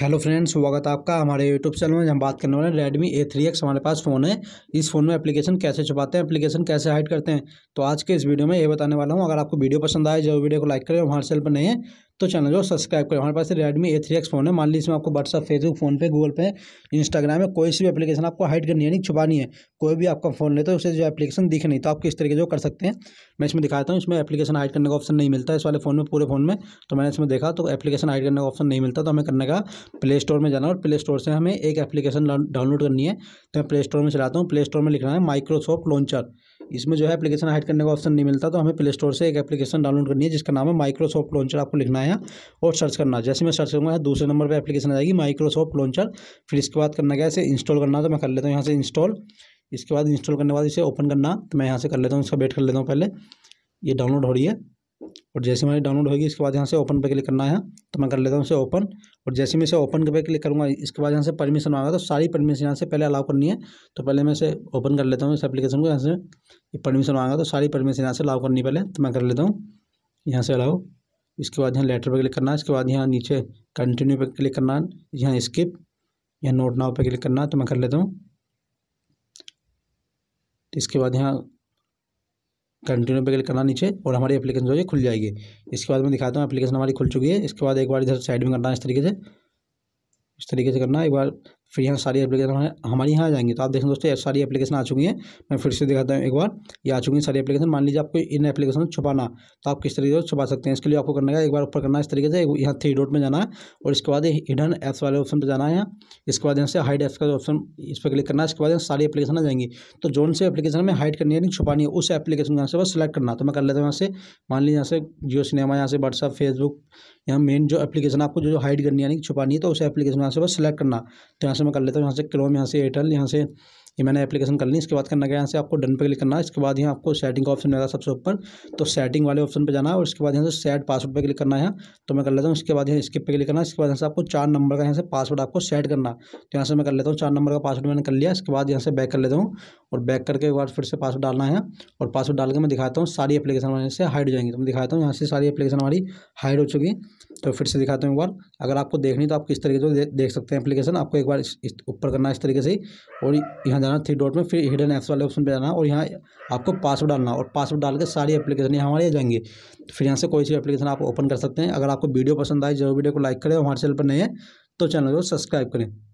hello friends स्वागत है आपका हमारे यूट्यूब चैनल में हम बात करने वाले हैं रेडमी ए थ्री एक्स हमारे पास फ़ोन है इस फ़ोन में एप्लीकेशन कैसे छुपाते हैं एप्लीकेशन कैसे हाइड करते हैं तो आज के इस वीडियो में ये बताने वाला हूँ अगर आपको वीडियो पसंद आए जो वीडियो को लाइक करें हमारे चैनल पर नहीं है तो चैनल जो सब्सक्राइब करें हमारे पास Redmi A three X phone है मान लीजिए इसमें आपको WhatsApp Facebook PhonePe Google Pay Instagram में कोई सी भी एप्लीकेशन आपको हाइड करनी है नहीं छुपानी है कोई भी आपका फोन ले तो उसे जो एप्लीकेशन दिख नहीं तो आप किस तरीके जो कर सकते हैं मैं इसमें दिखाता हूँ इसमें एप्लीकेशन हाइड करने का ऑप्शन नहीं मिलता इस वाले फोन में पूरे फोन में तो मैंने इसमें देखा तो एप्लीकेशन हाइड करने का ऑप्शन नहीं मिलता तो हमें करने का प्ले स्टोर में जाना और प्ले स्टोर से हमें एक एप्लीकेशन डाउनलोड करनी है तो मैं प्ले स्टोर में चलाता हूँ प्ले स्टोर में लिखना है माइक्रोसॉफ्ट लॉन्चर इसमें जो है एप्लीकेशन हाइड करने का ऑप्शन नहीं मिलता तो हमें प्ले स्टोर से एक एप्लीकेशन डाउनलोड करनी है जिसका नाम है माइक्रोसॉफ्ट लॉन्चर आपको लिखना है बनाया और सर्च करना जैसे मैं सर्च करूँगा दूसरे नंबर पर एप्लीकेशन आ जाएगी माइक्रोसॉफ्ट लॉन्चर फिर इसके बाद करना क्या इसे इंस्टॉल करना तो मैं कर लेता हूँ यहाँ से इंस्टॉल इसके बाद इंस्टॉल करने के बाद इसे ओपन करना तो मैं यहाँ से कर लेता हूँ इसका वेट कर लेता हूँ पहले ये डाउनलोड हो रही है और जैसे मेरी डाउनलोड होगी इसके बाद यहाँ से ओपन पे क्लिक करना है तो मैं कर लेता हूँ इसे ओपन और जैसे मैं इसे ओपन पे क्लिक करूँगा इसके बाद यहाँ से परमिशन आएगा तो सारी परमिशन यहाँ से पहले अलाउ करनी है तो पहले मैं इसे ओपन कर लेता हूँ इस एप्लीकेशन को यहाँ से परमिशन आएगा तो सारी परमिशन यहाँ से अलाउ करनी पहले तो मैं कर लेता हूँ यहाँ से अलाउ इसके बाद यहाँ लेटर पर क्लिक करना है इसके बाद यहाँ नीचे कंटिन्यू पर क्लिक करना है यहाँ स्किप यहाँ नोट नाव पर क्लिक करना है तो मैं कर लेता हूँ तो इसके बाद यहाँ कंटिन्यू पे क्लिक करना नीचे और हमारी एप्लीकेशन जो है खुल जाएगी इसके बाद मैं दिखाता हूँ एप्लीकेशन हमारी खुल चुकी है इसके बाद एक बार इधर साइड में करना है इस तरीके से इस तरीके से करना है एक बार फिर यहाँ सारी एप्लीकेशन हमारे हमारे यहाँ आ जाएंगे तो आप देखें दोस्तों सारी एप्लीकेशन आ चुकी हैं मैं फिर से दिखाता हूँ एक बार ये आ चुकी हैं सारी एप्लीकेशन मान लीजिए आपको इन एप्लीकेशन छुपाना तो आप किस तरीके से छुपा सकते हैं इसके लिए आपको करना है एक बार ऊपर करना है इस तरीके से यहाँ थ्री डॉट में जाना है और इसके बाद हिडन एप्स वाले ऑप्शन पर जाना है यहाँ इसके बाद यहाँ से हाइड एप्स का ऑप्शन इस पर क्लिक करना है इसके बाद सारी एप्लीकेशन आ जाएंगी तो जोन से एप्लीकेशन में हाइड करनी है नहीं छुपानी है उस एप्लीकेशन यहाँ से बस सेलेक्ट करना तो मैं कर लेता हूँ यहाँ से मान लीजिए यहाँ से जियो सिनेमा यहाँ से व्हाट्सअप फेसबुक यहाँ मेन जो एप्लीकेशन आपको जो हाइड करनी है यानी छुपानी है तो उस एप्लीकेशन यहाँ से बस सेलेक्ट करना तो यहाँ से से मैं कर लेता हूँ यहाँ से क्रोम यहाँ से एयरटेल यहाँ से ये मैंने एप्लीकेशन कर ली इसके बाद करना क्या यहाँ से आपको डन पे क्लिक करना है इसके बाद यहाँ आपको सेटिंग का ऑप्शन मिलेगा सबसे ऊपर तो सेटिंग वाले ऑप्शन पे जाना है और इसके बाद यहाँ से सेट पासवर्ड पे क्लिक करना है तो मैं कर लेता हूँ इसके बाद यहाँ स्किप पे क्लिक करना इसके बाद यहाँ से आपको चार नंबर का यहाँ से पासवर्ड आपको सेट करना तो यहाँ से मैं कर लेता हूँ चार नंबर का पासवर्ड मैंने कर लिया इसके बाद यहाँ से बैक कर लेता हूँ और बैक करके एक बार फिर से पासवर्ड डालना है और पासवर्ड डाल के मैं दिखाता हूँ सारी एप्लीकेशन हमारे से हाइड हो जाएंगी तो मैं दिखाता हूँ यहाँ से सारी एप्लीकेशन हमारी हाइड हो चुकी तो फिर से दिखाता हूँ एक बार अगर आपको देखनी तो आप किस तरीके से देख सकते हैं एप्लीकेशन आपको एक बार ऊपर करना है इस तरीके से और यहाँ जाना थ्री डॉट में फिर हिडन एप्स वाले ऑप्शन पे जाना और यहाँ आपको पासवर्ड डालना और पासवर्ड डाल के सारी एप्लीकेशन हमारे जाएंगे तो फिर यहाँ से कोई सी एप्लीकेशन आप ओपन कर सकते हैं अगर आपको वीडियो पसंद आए जरूर वीडियो को लाइक करें हमारे चैनल पर नहीं है तो चैनल को सब्सक्राइब करें